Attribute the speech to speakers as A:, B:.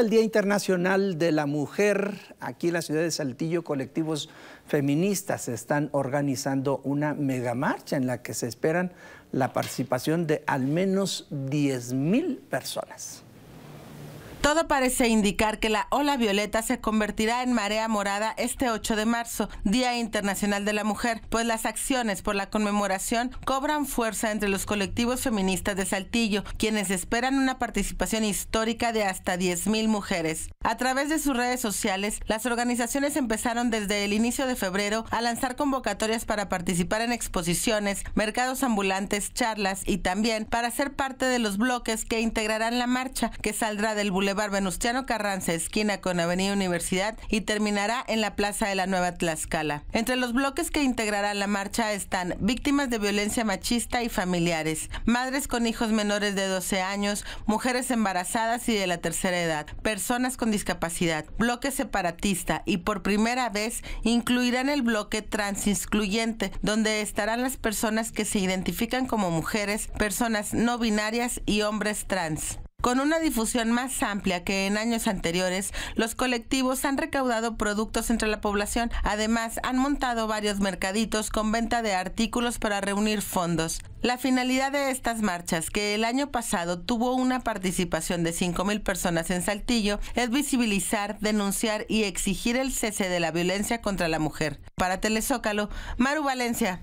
A: El Día Internacional de la Mujer, aquí en la ciudad de Saltillo, colectivos feministas están organizando una megamarcha en la que se esperan la participación de al menos 10 mil personas.
B: Todo parece indicar que la ola violeta se convertirá en marea morada este 8 de marzo, Día Internacional de la Mujer, pues las acciones por la conmemoración cobran fuerza entre los colectivos feministas de Saltillo, quienes esperan una participación histórica de hasta 10.000 mujeres. A través de sus redes sociales, las organizaciones empezaron desde el inicio de febrero a lanzar convocatorias para participar en exposiciones, mercados ambulantes, charlas y también para ser parte de los bloques que integrarán la marcha que saldrá del Boulevard Venustiano Carranza, esquina con Avenida Universidad y terminará en la Plaza de la Nueva Tlaxcala. Entre los bloques que integrarán la marcha están víctimas de violencia machista y familiares, madres con hijos menores de 12 años, mujeres embarazadas y de la tercera edad, personas con discapacidad, bloque separatista y por primera vez incluirán el bloque transincluyente, donde estarán las personas que se identifican como mujeres, personas no binarias y hombres trans. Con una difusión más amplia que en años anteriores, los colectivos han recaudado productos entre la población. Además, han montado varios mercaditos con venta de artículos para reunir fondos. La finalidad de estas marchas, que el año pasado tuvo una participación de 5.000 personas en Saltillo, es visibilizar, denunciar y exigir el cese de la violencia contra la mujer. Para Telezócalo, Maru Valencia.